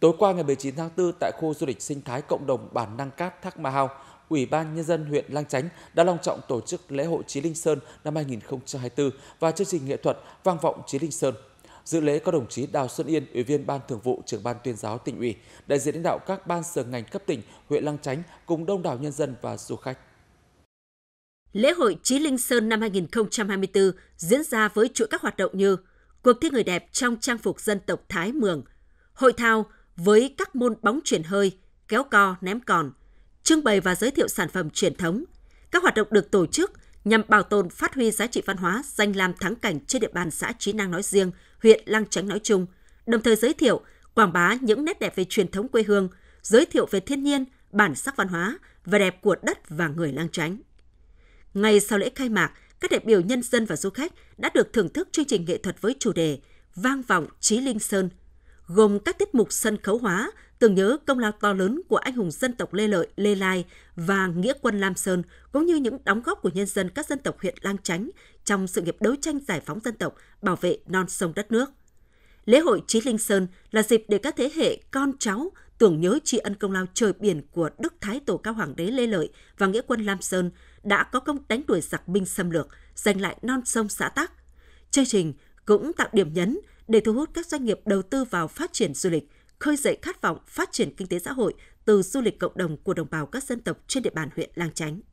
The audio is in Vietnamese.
Tối qua ngày 19 tháng 4 tại khu du lịch sinh thái cộng đồng Bản Năng Cát Thác Ma Hao, Ủy ban Nhân dân huyện Lang Chánh đã long trọng tổ chức lễ hội Chí Linh Sơn năm 2024 và chương trình nghệ thuật Vang vọng Chí Linh Sơn. Dự lễ có đồng chí Đào Xuân Yên, Ủy viên Ban Thường vụ, Trưởng ban Tuyên giáo tỉnh ủy, đại diện lãnh đạo các ban sở ngành cấp tỉnh, huyện Lang Chánh cùng đông đảo nhân dân và du khách. Lễ hội Chí Linh Sơn năm 2024 diễn ra với chuỗi các hoạt động như cuộc thi người đẹp trong trang phục dân tộc Thái Mường, hội thao với các môn bóng chuyển hơi, kéo co, ném còn, trưng bày và giới thiệu sản phẩm truyền thống. Các hoạt động được tổ chức nhằm bảo tồn phát huy giá trị văn hóa, danh lam thắng cảnh trên địa bàn xã Chí Năng nói riêng, huyện Lang Chánh nói chung, đồng thời giới thiệu, quảng bá những nét đẹp về truyền thống quê hương, giới thiệu về thiên nhiên, bản sắc văn hóa, và đẹp của đất và người Lang Chánh. Ngay sau lễ khai mạc, các đại biểu nhân dân và du khách đã được thưởng thức chương trình nghệ thuật với chủ đề Vang vọng Trí Linh Sơn – gồm các tiết mục sân khấu hóa, tưởng nhớ công lao to lớn của anh hùng dân tộc Lê Lợi, Lê Lai và Nghĩa quân Lam Sơn, cũng như những đóng góp của nhân dân các dân tộc huyện Lang Chánh trong sự nghiệp đấu tranh giải phóng dân tộc, bảo vệ non sông đất nước. Lễ hội Chí Linh Sơn là dịp để các thế hệ con cháu tưởng nhớ tri ân công lao trời biển của Đức Thái Tổ Cao Hoàng đế Lê Lợi và Nghĩa quân Lam Sơn đã có công đánh đuổi giặc binh xâm lược, giành lại non sông xã Tắc. Chương trình cũng tạo điểm nhấn để thu hút các doanh nghiệp đầu tư vào phát triển du lịch, khơi dậy khát vọng phát triển kinh tế xã hội từ du lịch cộng đồng của đồng bào các dân tộc trên địa bàn huyện Lang Chánh.